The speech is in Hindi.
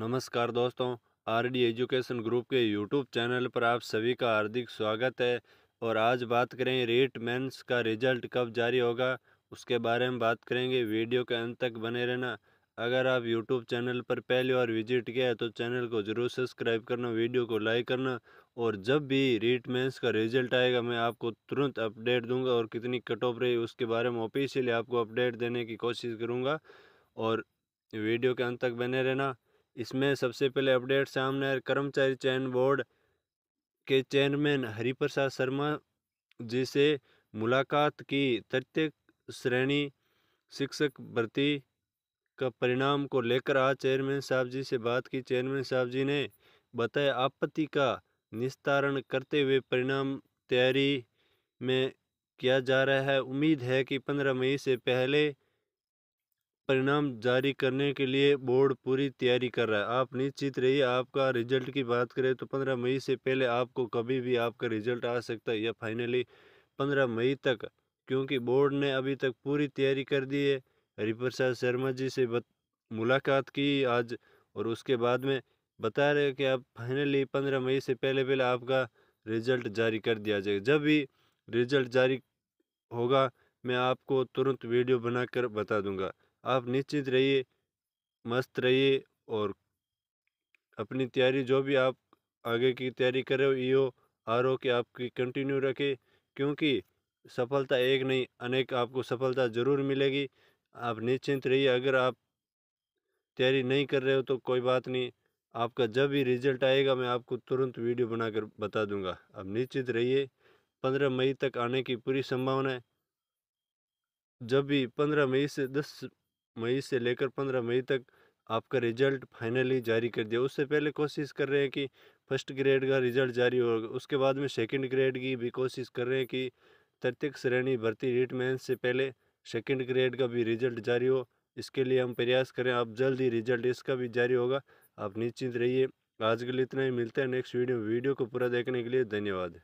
नमस्कार दोस्तों आर डी एजुकेशन ग्रुप के यूट्यूब चैनल पर आप सभी का हार्दिक स्वागत है और आज बात करें रेट मेंस का रिजल्ट कब जारी होगा उसके बारे में बात करेंगे वीडियो के अंत तक बने रहना अगर आप यूट्यूब चैनल पर पहली बार विजिट किया है तो चैनल को ज़रूर सब्सक्राइब करना वीडियो को लाइक करना और जब भी रीट मेंस का रिजल्ट आएगा मैं आपको तुरंत अपडेट दूंगा और कितनी कट ऑफ रही उसके बारे में ऑफिशियली आपको अपडेट देने की कोशिश करूंगा और वीडियो के अंत तक बने रहना इसमें सबसे पहले अपडेट सामने आए कर्मचारी चयन बोर्ड के चेयरमैन हरिप्रसाद शर्मा जी से मुलाकात की तृतीय श्रेणी शिक्षक भर्ती का परिणाम को लेकर आज चेयरमैन साहब जी से बात की चेयरमैन साहब जी ने बताया आपत्ति का निस्तारण करते हुए परिणाम तैयारी में किया जा रहा है उम्मीद है कि पंद्रह मई से पहले परिणाम जारी करने के लिए बोर्ड पूरी तैयारी कर रहा है आप निश्चित रहिए आपका रिजल्ट की बात करें तो पंद्रह मई से पहले आपको कभी भी आपका रिजल्ट आ सकता है या फाइनली पंद्रह मई तक क्योंकि बोर्ड ने अभी तक पूरी तैयारी कर दी है हरिप्रसाद शर्मा जी से बत, मुलाकात की आज और उसके बाद में बता रहे कि आप फाइनली पंद्रह मई से पहले पहले आपका रिजल्ट जारी कर दिया जाएगा जब भी रिजल्ट जारी होगा मैं आपको तुरंत वीडियो बनाकर बता दूंगा आप निश्चित रहिए मस्त रहिए और अपनी तैयारी जो भी आप आगे की तैयारी कर रहे हो यो आर ओ कि आपकी कंटिन्यू रखें क्योंकि सफलता एक नहीं अनेक आपको सफलता ज़रूर मिलेगी आप निश्चिंत रहिए अगर आप तैयारी नहीं कर रहे हो तो कोई बात नहीं आपका जब भी रिजल्ट आएगा मैं आपको तुरंत वीडियो बनाकर बता दूंगा आप निश्चित रहिए पंद्रह मई तक आने की पूरी संभावना है जब भी पंद्रह मई से दस मई से लेकर पंद्रह मई तक आपका रिजल्ट फाइनली जारी कर दिया उससे पहले कोशिश कर रहे हैं कि फर्स्ट ग्रेड का रिजल्ट जारी होगा उसके बाद में सेकंड ग्रेड की भी कोशिश कर रहे हैं कि तृतीय श्रेणी भर्ती रीट से पहले सेकंड ग्रेड का भी रिजल्ट जारी हो इसके लिए हम प्रयास करें आप जल्द ही रिजल्ट इसका भी जारी होगा आप निश्चिंत रहिए आज के लिए इतना ही मिलता है नेक्स्ट वीडियो वीडियो को पूरा देखने के लिए धन्यवाद